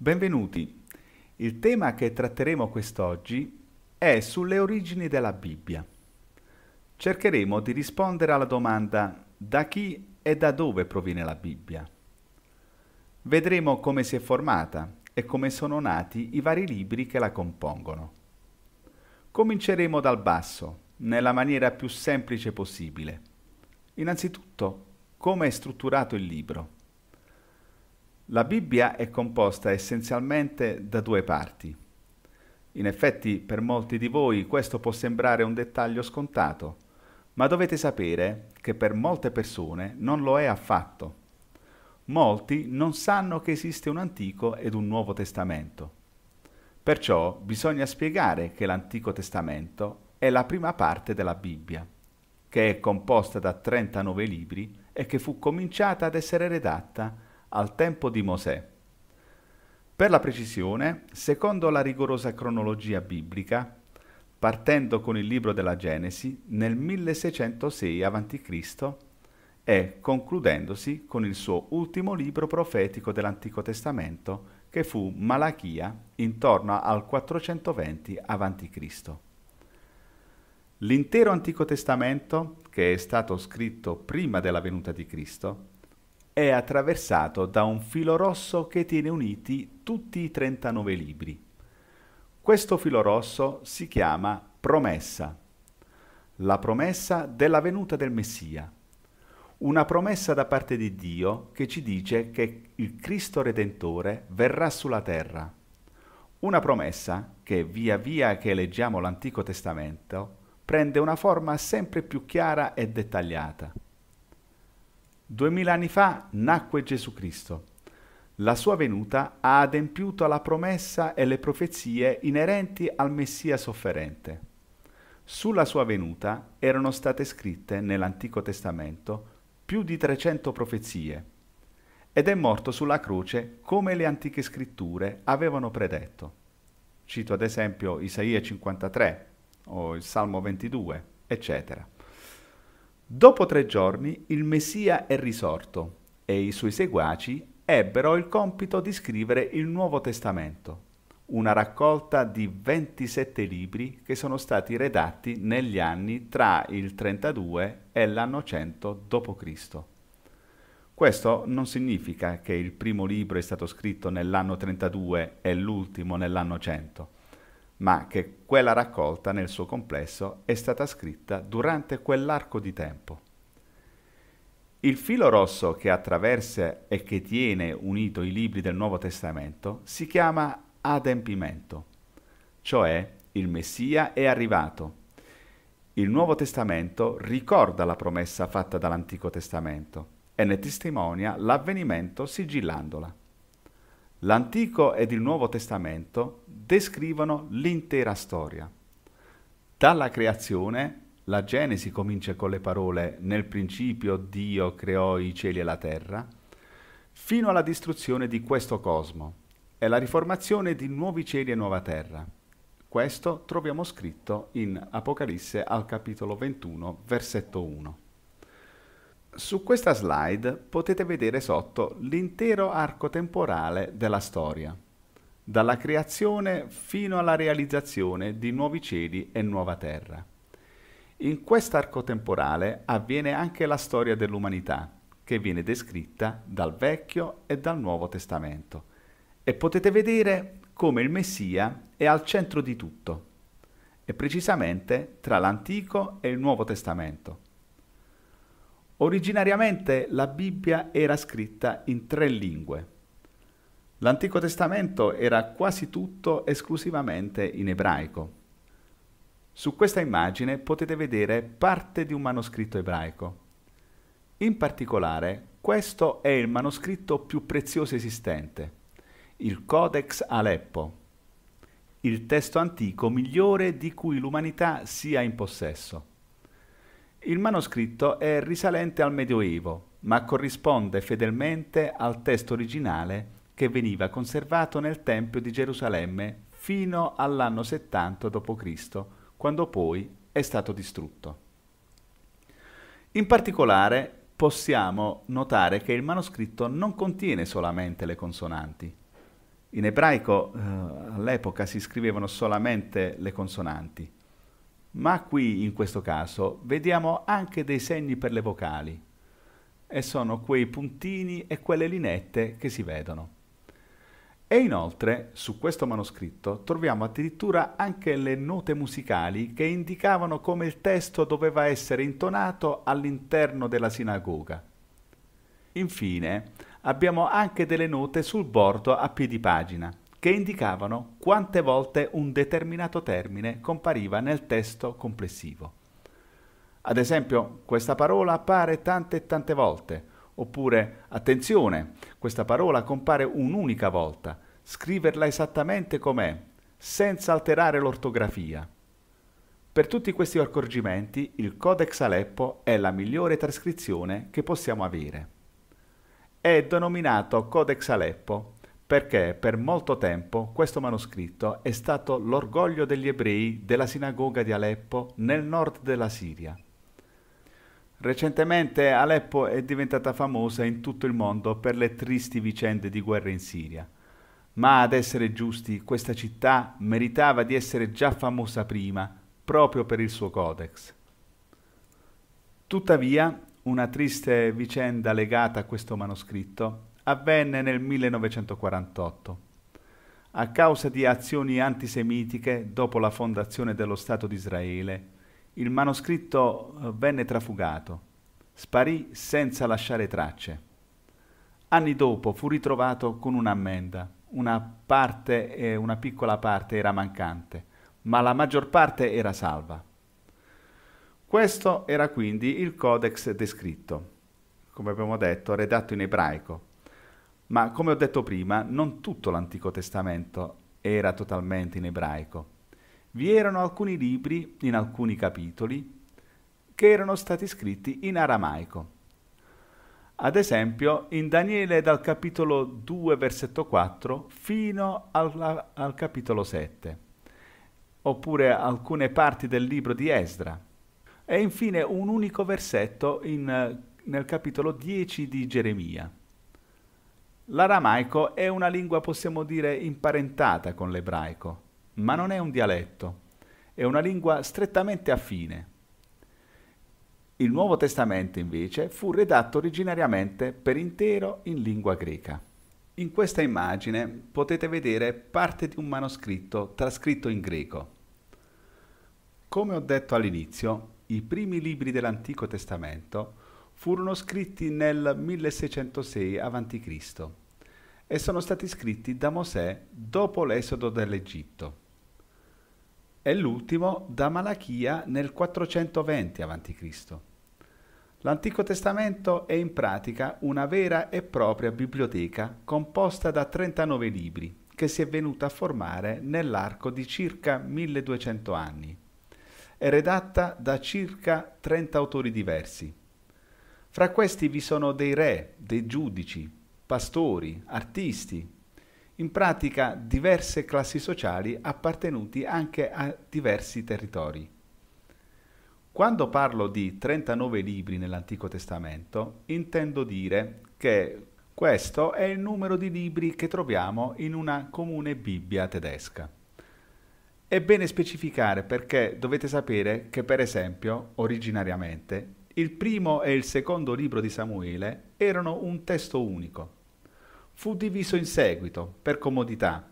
Benvenuti. Il tema che tratteremo quest'oggi è sulle origini della Bibbia. Cercheremo di rispondere alla domanda da chi e da dove proviene la Bibbia. Vedremo come si è formata e come sono nati i vari libri che la compongono. Cominceremo dal basso, nella maniera più semplice possibile. Innanzitutto, come è strutturato il libro. La Bibbia è composta essenzialmente da due parti. In effetti per molti di voi questo può sembrare un dettaglio scontato, ma dovete sapere che per molte persone non lo è affatto. Molti non sanno che esiste un Antico ed un Nuovo Testamento. Perciò bisogna spiegare che l'Antico Testamento è la prima parte della Bibbia, che è composta da 39 libri e che fu cominciata ad essere redatta al tempo di Mosè. Per la precisione, secondo la rigorosa cronologia biblica, partendo con il libro della Genesi nel 1606 a.C. e concludendosi con il suo ultimo libro profetico dell'Antico Testamento, che fu Malachia intorno al 420 a.C. L'intero Antico Testamento, che è stato scritto prima della venuta di Cristo, è attraversato da un filo rosso che tiene uniti tutti i 39 libri. Questo filo rosso si chiama promessa, la promessa della venuta del Messia, una promessa da parte di Dio che ci dice che il Cristo Redentore verrà sulla terra, una promessa che via via che leggiamo l'Antico Testamento prende una forma sempre più chiara e dettagliata. Duemila anni fa nacque Gesù Cristo. La sua venuta ha adempiuto la promessa e le profezie inerenti al Messia sofferente. Sulla sua venuta erano state scritte nell'Antico Testamento più di 300 profezie ed è morto sulla croce come le antiche scritture avevano predetto. Cito ad esempio Isaia 53 o il Salmo 22, eccetera. Dopo tre giorni il Messia è risorto e i suoi seguaci ebbero il compito di scrivere il Nuovo Testamento, una raccolta di 27 libri che sono stati redatti negli anni tra il 32 e l'anno 100 d.C. Questo non significa che il primo libro è stato scritto nell'anno 32 e l'ultimo nell'anno 100 ma che quella raccolta nel suo complesso è stata scritta durante quell'arco di tempo. Il filo rosso che attraversa e che tiene unito i libri del Nuovo Testamento si chiama adempimento, cioè il Messia è arrivato. Il Nuovo Testamento ricorda la promessa fatta dall'Antico Testamento e ne testimonia l'avvenimento sigillandola. L'Antico ed il Nuovo Testamento descrivono l'intera storia. Dalla creazione, la Genesi comincia con le parole nel principio Dio creò i cieli e la terra, fino alla distruzione di questo cosmo e la riformazione di nuovi cieli e nuova terra. Questo troviamo scritto in Apocalisse al capitolo 21, versetto 1. Su questa slide potete vedere sotto l'intero arco temporale della storia dalla creazione fino alla realizzazione di nuovi cieli e nuova terra. In quest'arco temporale avviene anche la storia dell'umanità, che viene descritta dal Vecchio e dal Nuovo Testamento, e potete vedere come il Messia è al centro di tutto, e precisamente tra l'Antico e il Nuovo Testamento. Originariamente la Bibbia era scritta in tre lingue, L'Antico Testamento era quasi tutto esclusivamente in ebraico. Su questa immagine potete vedere parte di un manoscritto ebraico. In particolare, questo è il manoscritto più prezioso esistente, il Codex Aleppo, il testo antico migliore di cui l'umanità sia in possesso. Il manoscritto è risalente al Medioevo, ma corrisponde fedelmente al testo originale che veniva conservato nel Tempio di Gerusalemme fino all'anno 70 d.C., quando poi è stato distrutto. In particolare possiamo notare che il manoscritto non contiene solamente le consonanti. In ebraico eh, all'epoca si scrivevano solamente le consonanti, ma qui in questo caso vediamo anche dei segni per le vocali e sono quei puntini e quelle linette che si vedono. E inoltre, su questo manoscritto, troviamo addirittura anche le note musicali che indicavano come il testo doveva essere intonato all'interno della sinagoga. Infine, abbiamo anche delle note sul bordo a piedi pagina, che indicavano quante volte un determinato termine compariva nel testo complessivo. Ad esempio, questa parola appare tante e tante volte, Oppure, attenzione, questa parola compare un'unica volta, scriverla esattamente com'è, senza alterare l'ortografia. Per tutti questi accorgimenti, il Codex Aleppo è la migliore trascrizione che possiamo avere. È denominato Codex Aleppo perché per molto tempo questo manoscritto è stato l'orgoglio degli ebrei della sinagoga di Aleppo nel nord della Siria. Recentemente Aleppo è diventata famosa in tutto il mondo per le tristi vicende di guerra in Siria. Ma ad essere giusti, questa città meritava di essere già famosa prima, proprio per il suo codex. Tuttavia, una triste vicenda legata a questo manoscritto avvenne nel 1948. A causa di azioni antisemitiche dopo la fondazione dello Stato di Israele, il manoscritto eh, venne trafugato, sparì senza lasciare tracce. Anni dopo fu ritrovato con un'ammenda, una, parte, eh, una piccola parte era mancante, ma la maggior parte era salva. Questo era quindi il codex descritto, come abbiamo detto, redatto in ebraico. Ma come ho detto prima, non tutto l'Antico Testamento era totalmente in ebraico vi erano alcuni libri, in alcuni capitoli, che erano stati scritti in aramaico. Ad esempio, in Daniele dal capitolo 2, versetto 4, fino al, al capitolo 7, oppure alcune parti del libro di Esdra, e infine un unico versetto in, nel capitolo 10 di Geremia. L'aramaico è una lingua, possiamo dire, imparentata con l'ebraico, ma non è un dialetto, è una lingua strettamente affine. Il Nuovo Testamento invece fu redatto originariamente per intero in lingua greca. In questa immagine potete vedere parte di un manoscritto trascritto in greco. Come ho detto all'inizio, i primi libri dell'Antico Testamento furono scritti nel 1606 a.C. e sono stati scritti da Mosè dopo l'esodo dell'Egitto è l'ultimo da Malachia nel 420 a.C. L'Antico Testamento è in pratica una vera e propria biblioteca composta da 39 libri che si è venuta a formare nell'arco di circa 1200 anni. È redatta da circa 30 autori diversi. Fra questi vi sono dei re, dei giudici, pastori, artisti, in pratica diverse classi sociali appartenuti anche a diversi territori. Quando parlo di 39 libri nell'Antico Testamento, intendo dire che questo è il numero di libri che troviamo in una comune Bibbia tedesca. È bene specificare perché dovete sapere che, per esempio, originariamente, il primo e il secondo libro di Samuele erano un testo unico, fu diviso in seguito, per comodità,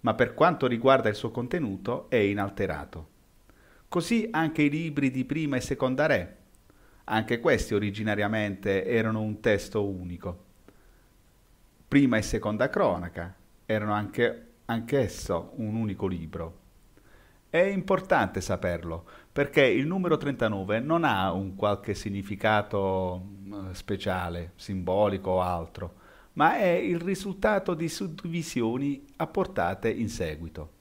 ma per quanto riguarda il suo contenuto è inalterato. Così anche i libri di prima e seconda re, anche questi originariamente erano un testo unico. Prima e seconda cronaca erano anche, anch'esso un unico libro. È importante saperlo, perché il numero 39 non ha un qualche significato mm, speciale, simbolico o altro, ma è il risultato di suddivisioni apportate in seguito.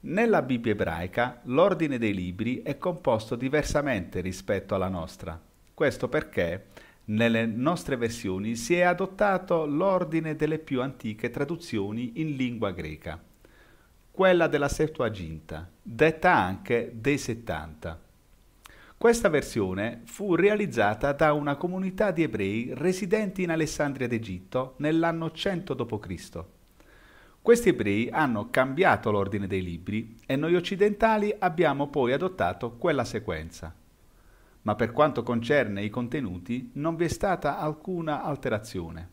Nella Bibbia ebraica l'ordine dei libri è composto diversamente rispetto alla nostra. Questo perché nelle nostre versioni si è adottato l'ordine delle più antiche traduzioni in lingua greca, quella della Septuaginta, detta anche dei 70. Questa versione fu realizzata da una comunità di ebrei residenti in Alessandria d'Egitto nell'anno 100 d.C. Questi ebrei hanno cambiato l'ordine dei libri e noi occidentali abbiamo poi adottato quella sequenza. Ma per quanto concerne i contenuti non vi è stata alcuna alterazione.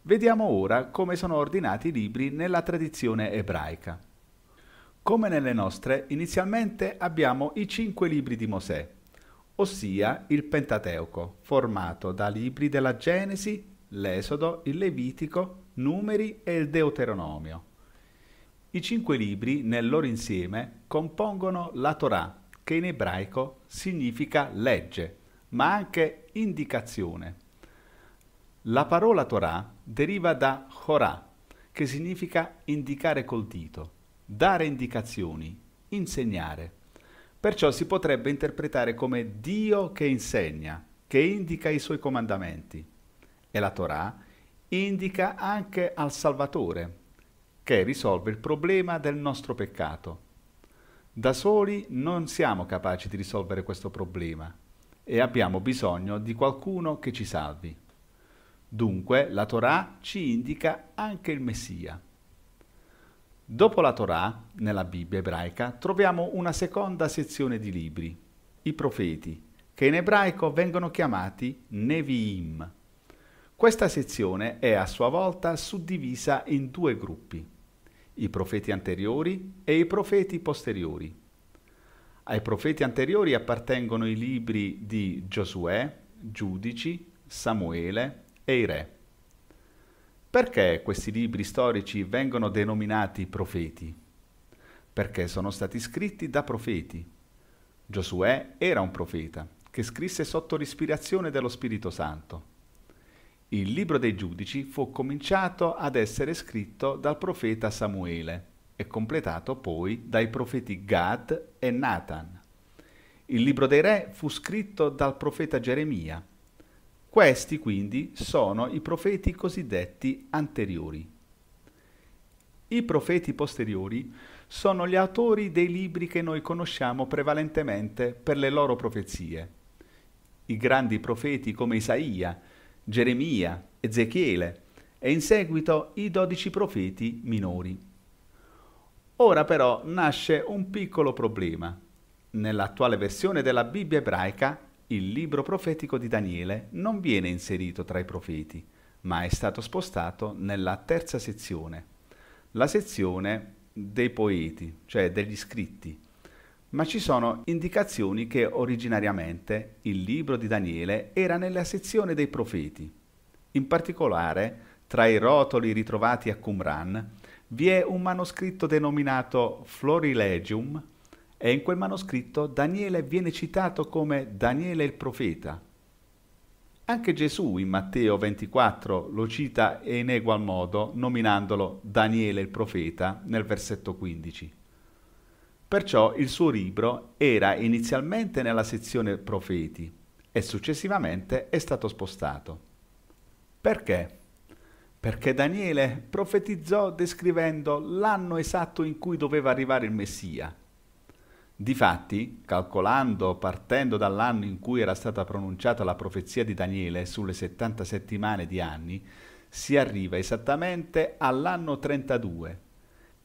Vediamo ora come sono ordinati i libri nella tradizione ebraica. Come nelle nostre, inizialmente abbiamo i cinque libri di Mosè, ossia il Pentateuco, formato da libri della Genesi, l'Esodo, il Levitico, Numeri e il Deuteronomio. I cinque libri nel loro insieme compongono la Torah, che in ebraico significa legge, ma anche indicazione. La parola Torah deriva da Horah, che significa indicare col dito dare indicazioni, insegnare. Perciò si potrebbe interpretare come Dio che insegna, che indica i suoi comandamenti. E la Torah indica anche al Salvatore, che risolve il problema del nostro peccato. Da soli non siamo capaci di risolvere questo problema e abbiamo bisogno di qualcuno che ci salvi. Dunque la Torah ci indica anche il Messia. Dopo la Torah, nella Bibbia ebraica, troviamo una seconda sezione di libri, i profeti, che in ebraico vengono chiamati Nevi'im. Questa sezione è a sua volta suddivisa in due gruppi, i profeti anteriori e i profeti posteriori. Ai profeti anteriori appartengono i libri di Giosuè, Giudici, Samuele e i Re. Perché questi libri storici vengono denominati profeti? Perché sono stati scritti da profeti. Giosuè era un profeta che scrisse sotto l'ispirazione dello Spirito Santo. Il libro dei giudici fu cominciato ad essere scritto dal profeta Samuele e completato poi dai profeti Gad e Nathan. Il libro dei re fu scritto dal profeta Geremia questi quindi sono i profeti cosiddetti anteriori. I profeti posteriori sono gli autori dei libri che noi conosciamo prevalentemente per le loro profezie. I grandi profeti come Isaia, Geremia, Ezechiele e in seguito i dodici profeti minori. Ora però nasce un piccolo problema. Nell'attuale versione della Bibbia ebraica il libro profetico di Daniele non viene inserito tra i profeti, ma è stato spostato nella terza sezione, la sezione dei poeti, cioè degli scritti, ma ci sono indicazioni che originariamente il libro di Daniele era nella sezione dei profeti. In particolare, tra i rotoli ritrovati a Qumran, vi è un manoscritto denominato Florilegium e in quel manoscritto Daniele viene citato come Daniele il profeta. Anche Gesù in Matteo 24 lo cita in egual modo nominandolo Daniele il profeta nel versetto 15. Perciò il suo libro era inizialmente nella sezione profeti e successivamente è stato spostato. Perché? Perché Daniele profetizzò descrivendo l'anno esatto in cui doveva arrivare il Messia Difatti, calcolando partendo dall'anno in cui era stata pronunciata la profezia di Daniele sulle 70 settimane di anni, si arriva esattamente all'anno 32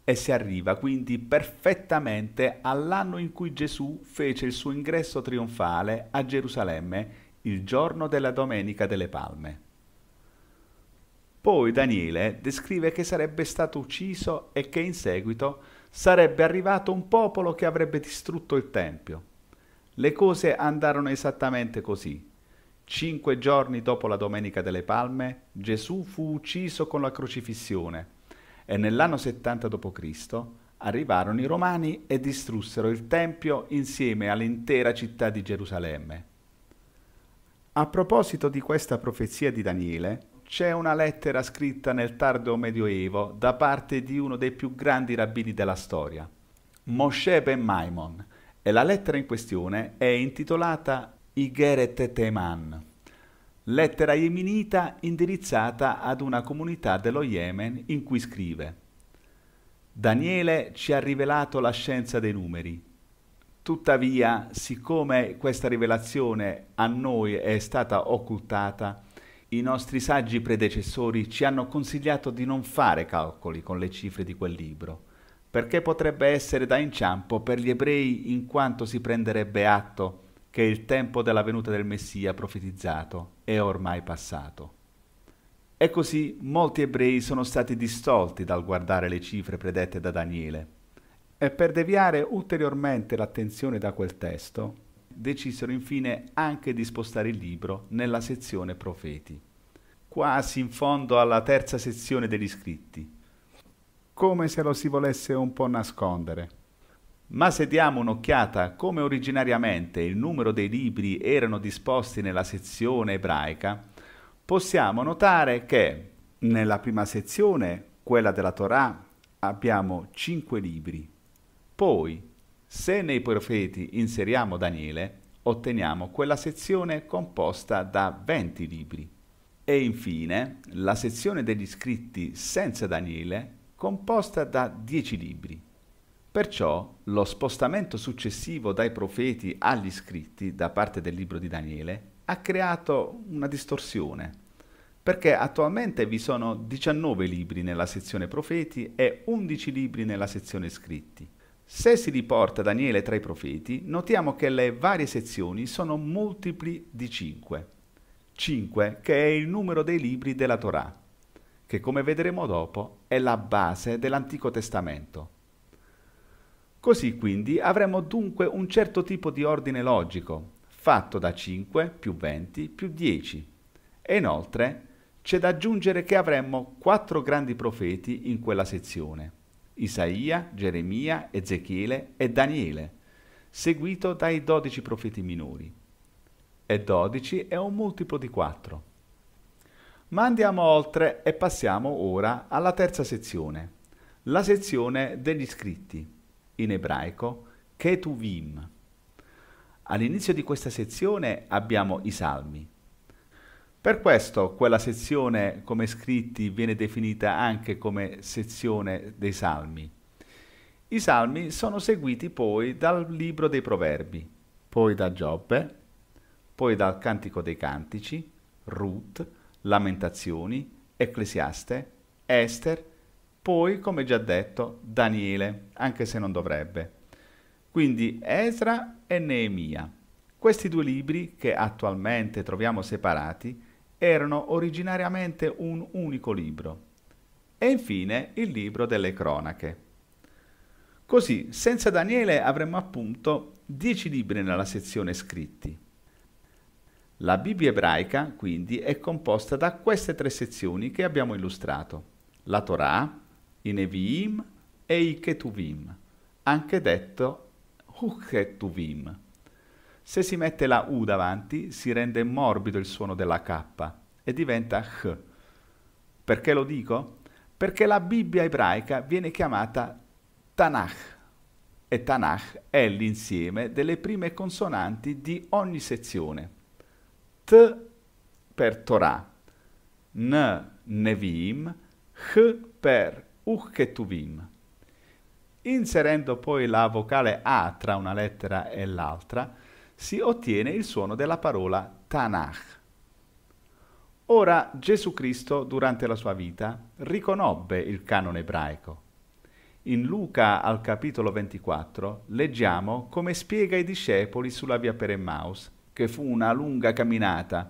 e si arriva quindi perfettamente all'anno in cui Gesù fece il suo ingresso trionfale a Gerusalemme il giorno della Domenica delle Palme. Poi Daniele descrive che sarebbe stato ucciso e che in seguito sarebbe arrivato un popolo che avrebbe distrutto il Tempio. Le cose andarono esattamente così. Cinque giorni dopo la Domenica delle Palme, Gesù fu ucciso con la crocifissione e nell'anno 70 d.C. arrivarono i Romani e distrussero il Tempio insieme all'intera città di Gerusalemme. A proposito di questa profezia di Daniele, c'è una lettera scritta nel tardo Medioevo da parte di uno dei più grandi rabbini della storia, Moshe ben Maimon, e la lettera in questione è intitolata Igeret Teman, lettera yemenita indirizzata ad una comunità dello Yemen in cui scrive Daniele ci ha rivelato la scienza dei numeri. Tuttavia, siccome questa rivelazione a noi è stata occultata, i nostri saggi predecessori ci hanno consigliato di non fare calcoli con le cifre di quel libro, perché potrebbe essere da inciampo per gli ebrei in quanto si prenderebbe atto che il tempo della venuta del Messia profetizzato è ormai passato. E così molti ebrei sono stati distolti dal guardare le cifre predette da Daniele. E per deviare ulteriormente l'attenzione da quel testo, decisero infine anche di spostare il libro nella sezione profeti, quasi in fondo alla terza sezione degli scritti, come se lo si volesse un po' nascondere. Ma se diamo un'occhiata come originariamente il numero dei libri erano disposti nella sezione ebraica, possiamo notare che nella prima sezione, quella della Torah, abbiamo cinque libri, poi se nei profeti inseriamo Daniele, otteniamo quella sezione composta da 20 libri. E infine la sezione degli scritti senza Daniele, composta da 10 libri. Perciò lo spostamento successivo dai profeti agli scritti da parte del libro di Daniele ha creato una distorsione, perché attualmente vi sono 19 libri nella sezione profeti e 11 libri nella sezione scritti. Se si riporta Daniele tra i profeti, notiamo che le varie sezioni sono multipli di 5. 5 che è il numero dei libri della Torah, che come vedremo dopo è la base dell'Antico Testamento. Così quindi avremo dunque un certo tipo di ordine logico, fatto da 5 più 20 più 10. E inoltre c'è da aggiungere che avremmo quattro grandi profeti in quella sezione. Isaia, Geremia, Ezechiele e Daniele, seguito dai dodici profeti minori. E dodici è un multiplo di quattro. Ma andiamo oltre e passiamo ora alla terza sezione, la sezione degli scritti, in ebraico Ketuvim. All'inizio di questa sezione abbiamo i salmi, per questo quella sezione come scritti viene definita anche come sezione dei salmi. I salmi sono seguiti poi dal libro dei proverbi, poi da Giobbe, poi dal Cantico dei Cantici, Ruth, Lamentazioni, Ecclesiaste, Esther, poi, come già detto, Daniele, anche se non dovrebbe. Quindi Esra e Neemia. Questi due libri, che attualmente troviamo separati, erano originariamente un unico libro, e infine il libro delle cronache. Così, senza Daniele avremmo appunto dieci libri nella sezione scritti. La Bibbia ebraica, quindi, è composta da queste tre sezioni che abbiamo illustrato, la Torah, i Nevi'im e i Ketuvim, anche detto Huketuvim. Se si mette la U davanti si rende morbido il suono della K e diventa H. Perché lo dico? Perché la Bibbia ebraica viene chiamata Tanakh e Tanakh è l'insieme delle prime consonanti di ogni sezione. T per Torah, N Nevim, H per Uchetuvim. Inserendo poi la vocale A tra una lettera e l'altra, si ottiene il suono della parola Tanakh. Ora Gesù Cristo durante la sua vita riconobbe il canone ebraico. In Luca al capitolo 24 leggiamo come spiega i discepoli sulla via per Emmaus, che fu una lunga camminata,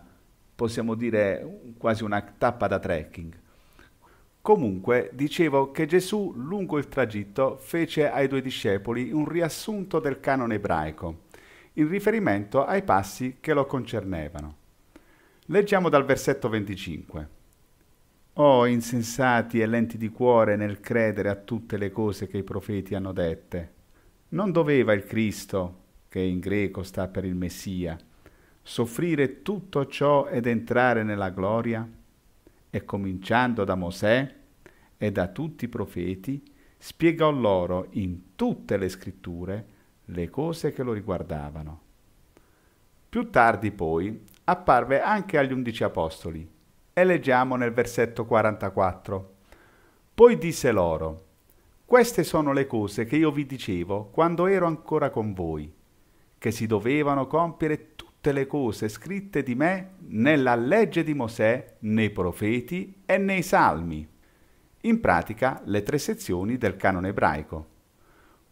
possiamo dire quasi una tappa da trekking. Comunque dicevo che Gesù lungo il tragitto fece ai due discepoli un riassunto del canone ebraico in riferimento ai passi che lo concernevano. Leggiamo dal versetto 25. O oh, insensati e lenti di cuore nel credere a tutte le cose che i profeti hanno dette. Non doveva il Cristo, che in greco sta per il Messia, soffrire tutto ciò ed entrare nella gloria? E cominciando da Mosè e da tutti i profeti, spiegò loro in tutte le scritture le cose che lo riguardavano. Più tardi poi apparve anche agli undici apostoli e leggiamo nel versetto 44. Poi disse loro, queste sono le cose che io vi dicevo quando ero ancora con voi, che si dovevano compiere tutte le cose scritte di me nella legge di Mosè, nei profeti e nei salmi. In pratica le tre sezioni del canone ebraico.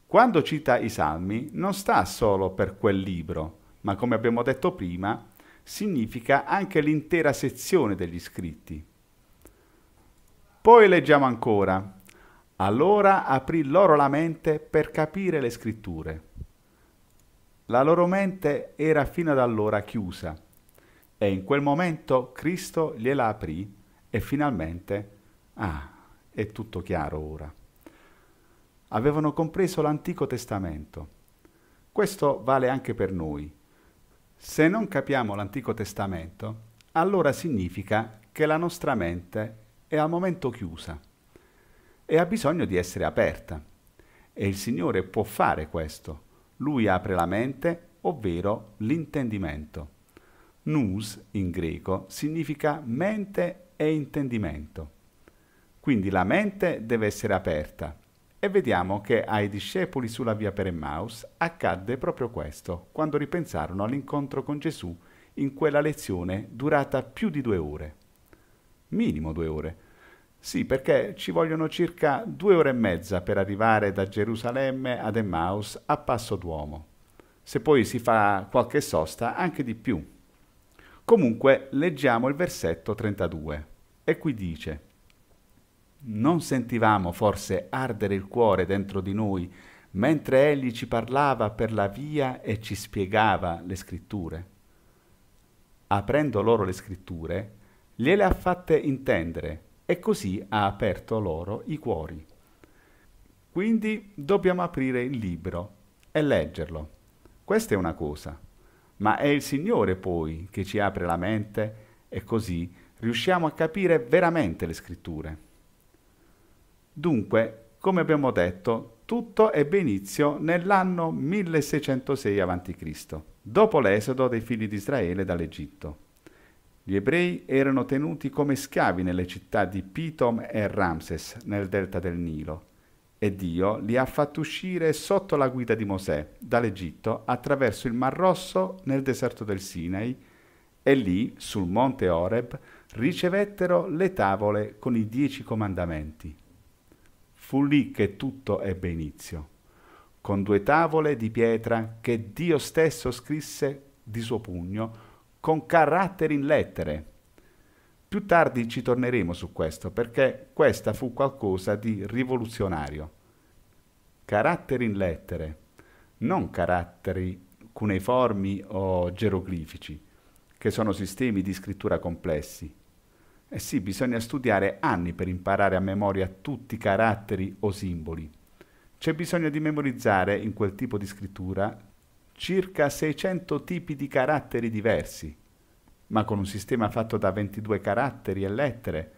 Quando cita i salmi non sta solo per quel libro, ma come abbiamo detto prima, significa anche l'intera sezione degli scritti. Poi leggiamo ancora. Allora aprì loro la mente per capire le scritture. La loro mente era fino ad allora chiusa e in quel momento Cristo gliela aprì e finalmente, ah, è tutto chiaro ora avevano compreso l'Antico Testamento. Questo vale anche per noi. Se non capiamo l'Antico Testamento, allora significa che la nostra mente è al momento chiusa e ha bisogno di essere aperta. E il Signore può fare questo. Lui apre la mente, ovvero l'intendimento. Nous in greco significa mente e intendimento. Quindi la mente deve essere aperta e vediamo che ai discepoli sulla via per Emmaus accadde proprio questo, quando ripensarono all'incontro con Gesù in quella lezione durata più di due ore. Minimo due ore. Sì, perché ci vogliono circa due ore e mezza per arrivare da Gerusalemme ad Emmaus a passo d'uomo. Se poi si fa qualche sosta, anche di più. Comunque, leggiamo il versetto 32 e qui dice non sentivamo forse ardere il cuore dentro di noi mentre egli ci parlava per la via e ci spiegava le scritture? Aprendo loro le scritture, gliele ha fatte intendere e così ha aperto loro i cuori. Quindi dobbiamo aprire il libro e leggerlo. Questa è una cosa, ma è il Signore poi che ci apre la mente e così riusciamo a capire veramente le scritture. Dunque, come abbiamo detto, tutto ebbe inizio nell'anno 1606 a.C., dopo l'esodo dei figli di Israele dall'Egitto. Gli ebrei erano tenuti come schiavi nelle città di Pitom e Ramses, nel delta del Nilo, e Dio li ha fatti uscire sotto la guida di Mosè dall'Egitto attraverso il Mar Rosso nel deserto del Sinai e lì, sul monte Oreb, ricevettero le tavole con i dieci comandamenti. Fu lì che tutto ebbe inizio, con due tavole di pietra che Dio stesso scrisse di suo pugno con caratteri in lettere. Più tardi ci torneremo su questo perché questa fu qualcosa di rivoluzionario. Caratteri in lettere, non caratteri cuneiformi o geroglifici, che sono sistemi di scrittura complessi, eh sì, bisogna studiare anni per imparare a memoria tutti i caratteri o simboli. C'è bisogno di memorizzare in quel tipo di scrittura circa 600 tipi di caratteri diversi, ma con un sistema fatto da 22 caratteri e lettere,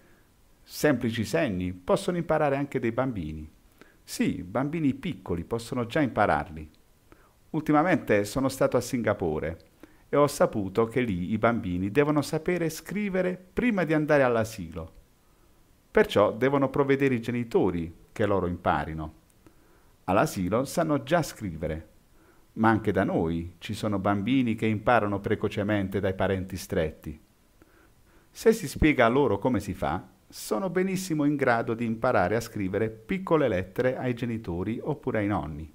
semplici segni, possono imparare anche dei bambini. Sì, bambini piccoli possono già impararli. Ultimamente sono stato a Singapore e ho saputo che lì i bambini devono sapere scrivere prima di andare all'asilo. Perciò devono provvedere i genitori che loro imparino. All'asilo sanno già scrivere, ma anche da noi ci sono bambini che imparano precocemente dai parenti stretti. Se si spiega a loro come si fa, sono benissimo in grado di imparare a scrivere piccole lettere ai genitori oppure ai nonni.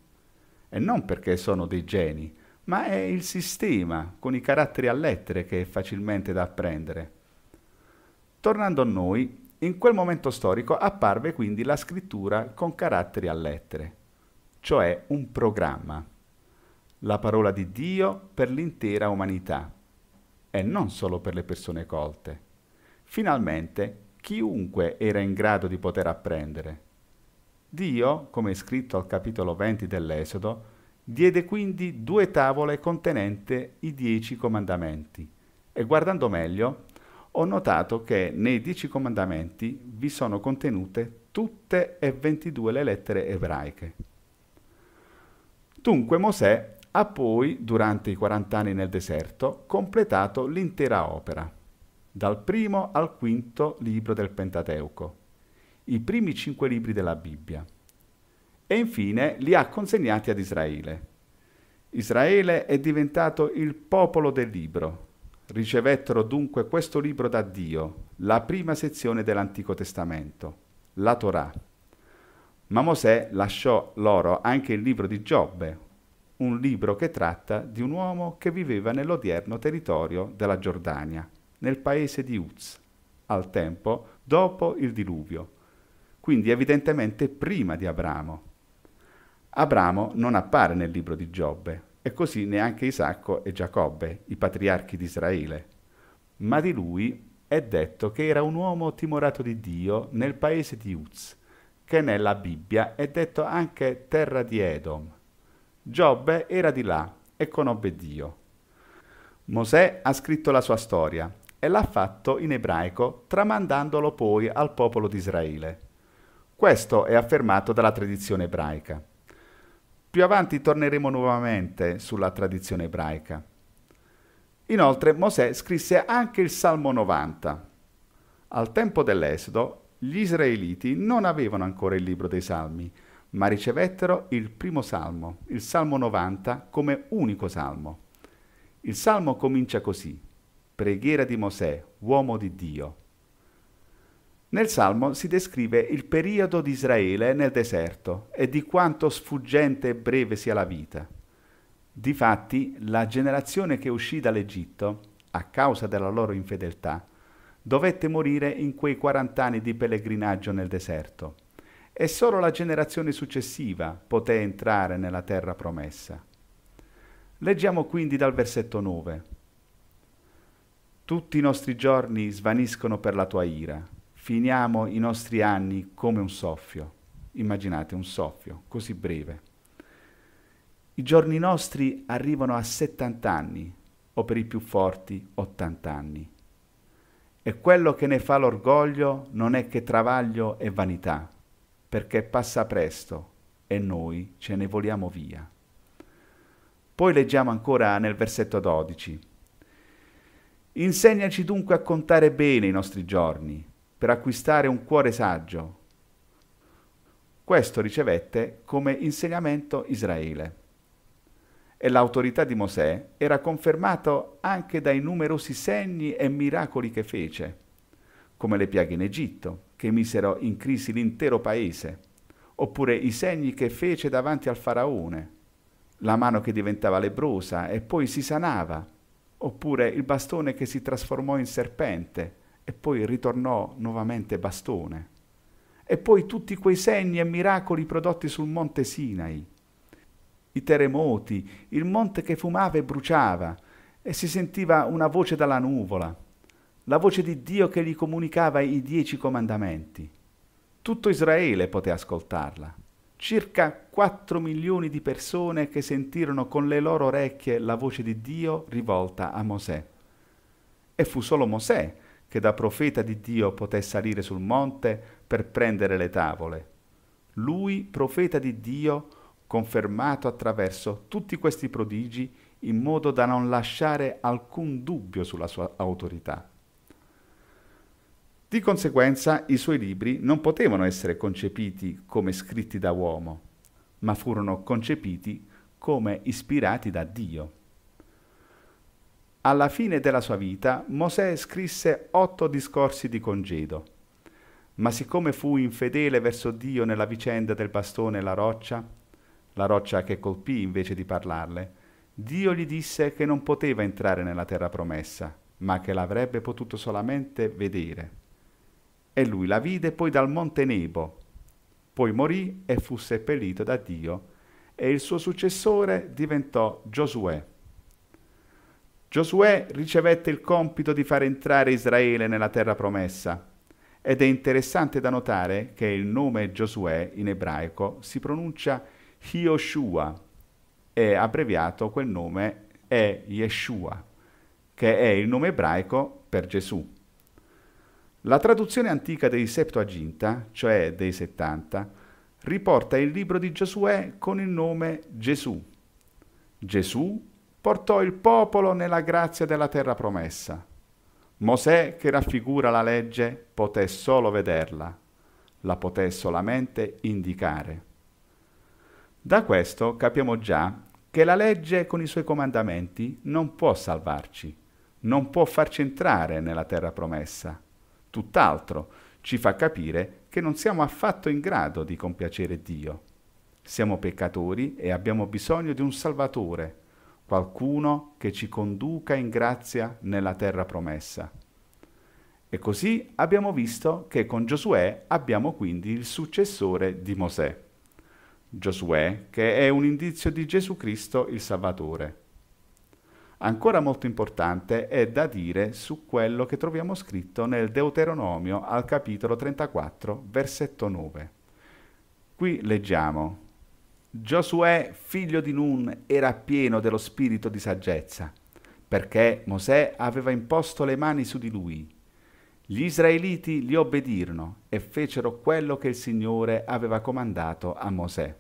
E non perché sono dei geni, ma è il sistema con i caratteri a lettere che è facilmente da apprendere. Tornando a noi, in quel momento storico apparve quindi la scrittura con caratteri a lettere, cioè un programma, la parola di Dio per l'intera umanità e non solo per le persone colte. Finalmente chiunque era in grado di poter apprendere. Dio, come è scritto al capitolo 20 dell'Esodo, Diede quindi due tavole contenente i dieci comandamenti e guardando meglio ho notato che nei dieci comandamenti vi sono contenute tutte e 22 le lettere ebraiche. Dunque Mosè ha poi, durante i 40 anni nel deserto, completato l'intera opera, dal primo al quinto libro del Pentateuco, i primi cinque libri della Bibbia e infine li ha consegnati ad Israele. Israele è diventato il popolo del libro. Ricevettero dunque questo libro da Dio, la prima sezione dell'Antico Testamento, la Torah. Ma Mosè lasciò loro anche il libro di Giobbe, un libro che tratta di un uomo che viveva nell'odierno territorio della Giordania, nel paese di Uz, al tempo dopo il diluvio, quindi evidentemente prima di Abramo. Abramo non appare nel libro di Giobbe e così neanche Isacco e Giacobbe, i patriarchi di Israele. Ma di lui è detto che era un uomo timorato di Dio nel paese di Uz, che nella Bibbia è detto anche terra di Edom. Giobbe era di là e conobbe Dio. Mosè ha scritto la sua storia e l'ha fatto in ebraico tramandandolo poi al popolo di Israele. Questo è affermato dalla tradizione ebraica. Più avanti torneremo nuovamente sulla tradizione ebraica. Inoltre Mosè scrisse anche il Salmo 90. Al tempo dell'Esodo gli israeliti non avevano ancora il libro dei Salmi, ma ricevettero il primo salmo, il Salmo 90, come unico salmo. Il salmo comincia così, preghiera di Mosè, uomo di Dio. Nel Salmo si descrive il periodo di Israele nel deserto e di quanto sfuggente e breve sia la vita. Difatti, la generazione che uscì dall'Egitto, a causa della loro infedeltà, dovette morire in quei 40 anni di pellegrinaggio nel deserto, e solo la generazione successiva poté entrare nella terra promessa. Leggiamo quindi dal versetto 9. Tutti i nostri giorni svaniscono per la tua ira finiamo i nostri anni come un soffio. Immaginate un soffio così breve. I giorni nostri arrivano a 70 anni, o per i più forti 80 anni. E quello che ne fa l'orgoglio non è che travaglio e vanità, perché passa presto e noi ce ne voliamo via. Poi leggiamo ancora nel versetto 12. Insegnaci dunque a contare bene i nostri giorni, per acquistare un cuore saggio. Questo ricevette come insegnamento Israele. E l'autorità di Mosè era confermato anche dai numerosi segni e miracoli che fece, come le piaghe in Egitto, che misero in crisi l'intero paese, oppure i segni che fece davanti al faraone, la mano che diventava lebrosa e poi si sanava, oppure il bastone che si trasformò in serpente, e poi ritornò nuovamente bastone. E poi tutti quei segni e miracoli prodotti sul monte Sinai, i terremoti, il monte che fumava e bruciava, e si sentiva una voce dalla nuvola, la voce di Dio che gli comunicava i dieci comandamenti. Tutto Israele poté ascoltarla. Circa 4 milioni di persone che sentirono con le loro orecchie la voce di Dio rivolta a Mosè. E fu solo Mosè che da profeta di Dio poté salire sul monte per prendere le tavole. Lui, profeta di Dio, confermato attraverso tutti questi prodigi in modo da non lasciare alcun dubbio sulla sua autorità. Di conseguenza i suoi libri non potevano essere concepiti come scritti da uomo, ma furono concepiti come ispirati da Dio. Alla fine della sua vita Mosè scrisse otto discorsi di congedo, ma siccome fu infedele verso Dio nella vicenda del bastone e la roccia, la roccia che colpì invece di parlarle, Dio gli disse che non poteva entrare nella terra promessa, ma che l'avrebbe potuto solamente vedere. E lui la vide poi dal monte Nebo, poi morì e fu seppellito da Dio, e il suo successore diventò Giosuè. Giosuè ricevette il compito di far entrare Israele nella terra promessa ed è interessante da notare che il nome Giosuè in ebraico si pronuncia Hioshua e abbreviato quel nome è Yeshua, che è il nome ebraico per Gesù. La traduzione antica dei Septuaginta, cioè dei 70, riporta il libro di Giosuè con il nome Gesù. Gesù portò il popolo nella grazia della terra promessa. Mosè, che raffigura la legge, poté solo vederla, la poté solamente indicare. Da questo capiamo già che la legge con i suoi comandamenti non può salvarci, non può farci entrare nella terra promessa. Tutt'altro ci fa capire che non siamo affatto in grado di compiacere Dio. Siamo peccatori e abbiamo bisogno di un Salvatore, qualcuno che ci conduca in grazia nella terra promessa. E così abbiamo visto che con Giosuè abbiamo quindi il successore di Mosè. Giosuè che è un indizio di Gesù Cristo il Salvatore. Ancora molto importante è da dire su quello che troviamo scritto nel Deuteronomio al capitolo 34, versetto 9. Qui leggiamo Giosuè, figlio di Nun, era pieno dello spirito di saggezza, perché Mosè aveva imposto le mani su di lui. Gli israeliti li obbedirono e fecero quello che il Signore aveva comandato a Mosè.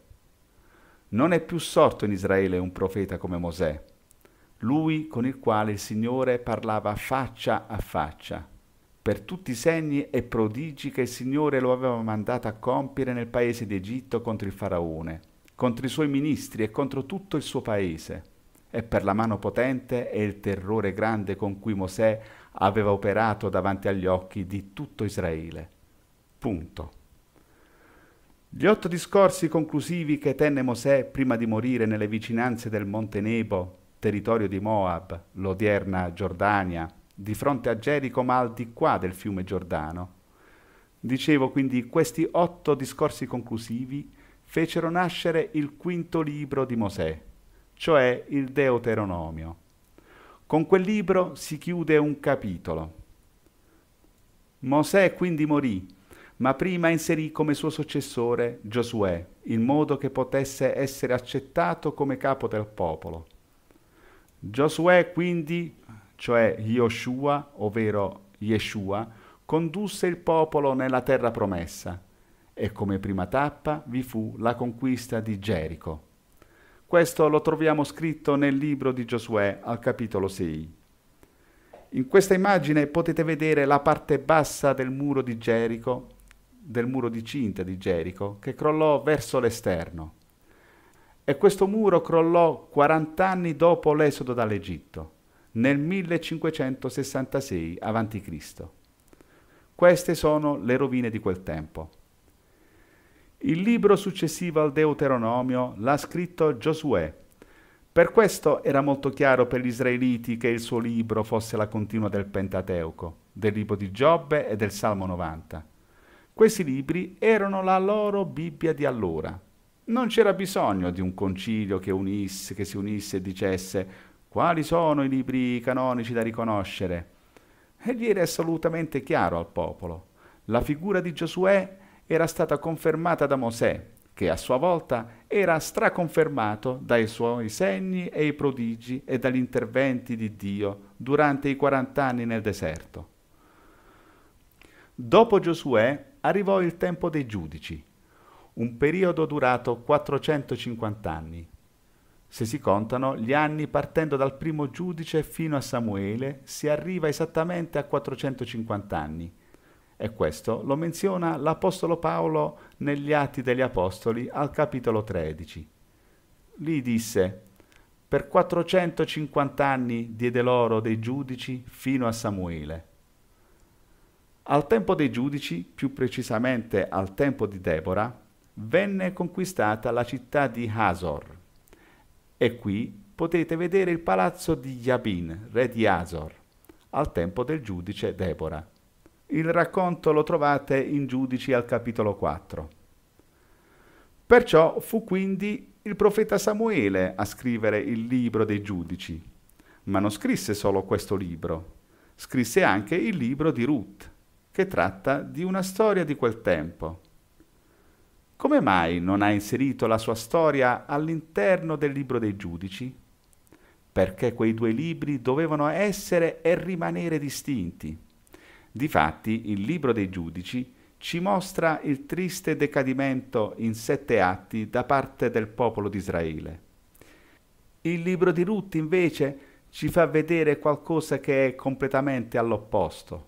Non è più sorto in Israele un profeta come Mosè, lui con il quale il Signore parlava faccia a faccia, per tutti i segni e prodigi che il Signore lo aveva mandato a compiere nel paese d'Egitto contro il faraone contro i suoi ministri e contro tutto il suo paese, e per la mano potente e il terrore grande con cui Mosè aveva operato davanti agli occhi di tutto Israele. Punto. Gli otto discorsi conclusivi che tenne Mosè prima di morire nelle vicinanze del Monte Nebo, territorio di Moab, l'odierna Giordania, di fronte a Gerico ma al di qua del fiume Giordano. Dicevo quindi questi otto discorsi conclusivi fecero nascere il quinto libro di Mosè, cioè il Deuteronomio. Con quel libro si chiude un capitolo. Mosè quindi morì, ma prima inserì come suo successore Giosuè, in modo che potesse essere accettato come capo del popolo. Giosuè quindi, cioè Yoshua, ovvero Yeshua, condusse il popolo nella terra promessa e come prima tappa vi fu la conquista di Gerico. Questo lo troviamo scritto nel libro di Giosuè al capitolo 6. In questa immagine potete vedere la parte bassa del muro di Gerico, del muro di cinta di Gerico, che crollò verso l'esterno. E questo muro crollò 40 anni dopo l'esodo dall'Egitto, nel 1566 a.C. Queste sono le rovine di quel tempo. Il libro successivo al Deuteronomio l'ha scritto Giosuè. Per questo era molto chiaro per gli israeliti che il suo libro fosse la continua del Pentateuco, del libro di Giobbe e del Salmo 90. Questi libri erano la loro Bibbia di allora. Non c'era bisogno di un concilio che, unisse, che si unisse e dicesse quali sono i libri canonici da riconoscere. E gli era assolutamente chiaro al popolo. La figura di Giosuè era stata confermata da Mosè, che a sua volta era straconfermato dai suoi segni e i prodigi e dagli interventi di Dio durante i 40 anni nel deserto. Dopo Giosuè arrivò il tempo dei giudici, un periodo durato 450 anni, se si contano gli anni partendo dal primo giudice fino a Samuele, si arriva esattamente a 450 anni, e questo lo menziona l'Apostolo Paolo negli Atti degli Apostoli al capitolo 13. Lì disse, per 450 anni diede l'oro dei giudici fino a Samuele. Al tempo dei giudici, più precisamente al tempo di Deborah, venne conquistata la città di Hazor. E qui potete vedere il palazzo di Yabin, re di Hazor, al tempo del giudice Deborah. Il racconto lo trovate in Giudici al capitolo 4. Perciò fu quindi il profeta Samuele a scrivere il libro dei giudici, ma non scrisse solo questo libro, scrisse anche il libro di Ruth, che tratta di una storia di quel tempo. Come mai non ha inserito la sua storia all'interno del libro dei giudici? Perché quei due libri dovevano essere e rimanere distinti. Difatti, il libro dei giudici ci mostra il triste decadimento in sette atti da parte del popolo di Israele. Il libro di Ruth, invece, ci fa vedere qualcosa che è completamente all'opposto.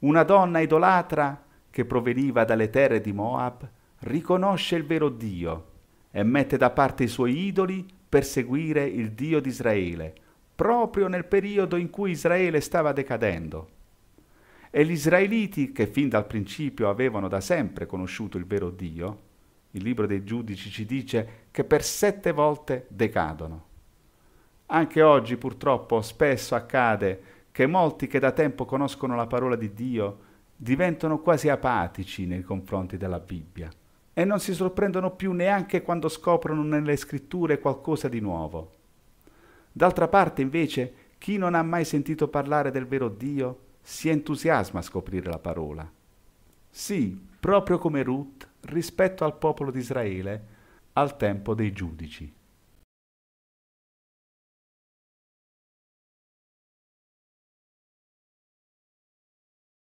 Una donna idolatra che proveniva dalle terre di Moab riconosce il vero Dio e mette da parte i suoi idoli per seguire il Dio di Israele, proprio nel periodo in cui Israele stava decadendo. E gli israeliti, che fin dal principio avevano da sempre conosciuto il vero Dio, il libro dei giudici ci dice che per sette volte decadono. Anche oggi purtroppo spesso accade che molti che da tempo conoscono la parola di Dio diventano quasi apatici nei confronti della Bibbia e non si sorprendono più neanche quando scoprono nelle scritture qualcosa di nuovo. D'altra parte invece chi non ha mai sentito parlare del vero Dio si entusiasma a scoprire la parola. Sì, proprio come Ruth rispetto al popolo di Israele al tempo dei giudici.